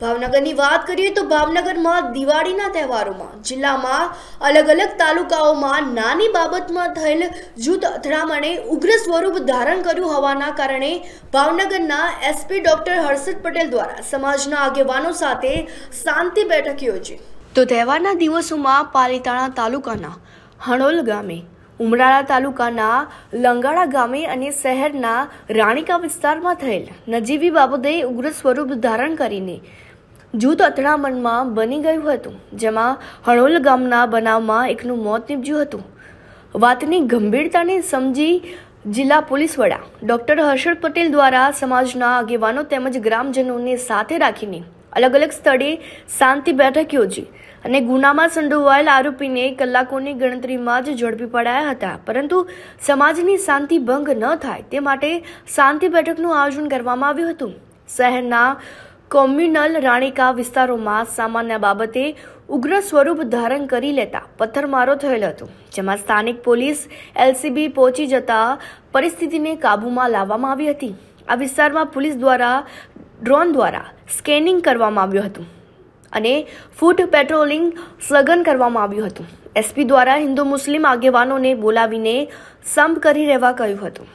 ભાવનગરની વાત કરીએ તો ભાવનગરમાં દિવાળીના તહેવારોમાં જિલ્લામાં અલગ અલગ તાલુકાઓમાં નાની બાબતમાં થયેલ જૂથ અથડામણે ઉગ્ર સ્વરૂપ ધારણ કર્યું હોવાના કારણે ભાવનગરના એસપી ડોક્ટર હર્ષદ પટેલ દ્વારા સમાજના આગેવાનો સાથે શાંતિ બેઠક યોજી તો તહેવારના દિવસોમાં પાલિતાણા તાલુકાના હણોલ ગામે ઉમરાળા તાલુકાના લંગાળા ગામે અને શહેરના રાણીકા વિસ્તારમાં થયેલ નજીવી બાબતે ઉગ્ર સ્વરૂપ ધારણ કરીને જૂથ અથડામણમાં બની ગયું હતું જેમાં હણોલ ગામના બનાવમાં એકનું મોત નીપજ્યું હતું વાતની ગંભીરતાને સમજી જિલ્લા પોલીસ વડા ડોક્ટર હર્ષદ પટેલ દ્વારા સમાજના આગેવાનો તેમજ ગ્રામજનોને સાથે રાખીને અલગ અલગ સ્થળે શાંતિ બેઠક યોજી અને ગુનામાં સંડોવાયેલ આરોપીને કલાકોની ગણતરીમાં જ ઝડપી પડાયા હતા પરંતુ સમાજની શાંતિ ભંગ ન થાય તે માટે શાંતિ બેઠકનું આયોજન કરવામાં આવ્યું હતું શહેરના કોમ્યુનલ રાણીકા વિસ્તારોમાં સામાન્ય બાબતે ઉગ્ર સ્વરૂપ ધારણ કરી લેતા પથ્થરમારો થયેલો હતો જેમાં સ્થાનિક પોલીસ એલસીબી પહોંચી જતા પરિસ્થિતિને કાબૂમાં લાવવામાં આવી હતી આ વિસ્તારમાં પોલીસ દ્વારા ડ્રોન દ્વારા સ્કેનિંગ કરવામાં આવ્યું હતું અને ફૂટ પેટ્રોલિંગ સઘન કરવામાં આવ્યું હતું એસપી દ્વારા હિન્દુ મુસ્લિમ આગેવાનોને બોલાવીને સંપ કરી રહેવા કહ્યું હતું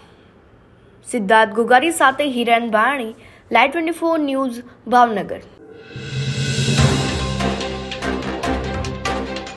સિદ્ધાર્થ ગુગારી સાથે Hiren Bhani live twenty four news Bhavnagar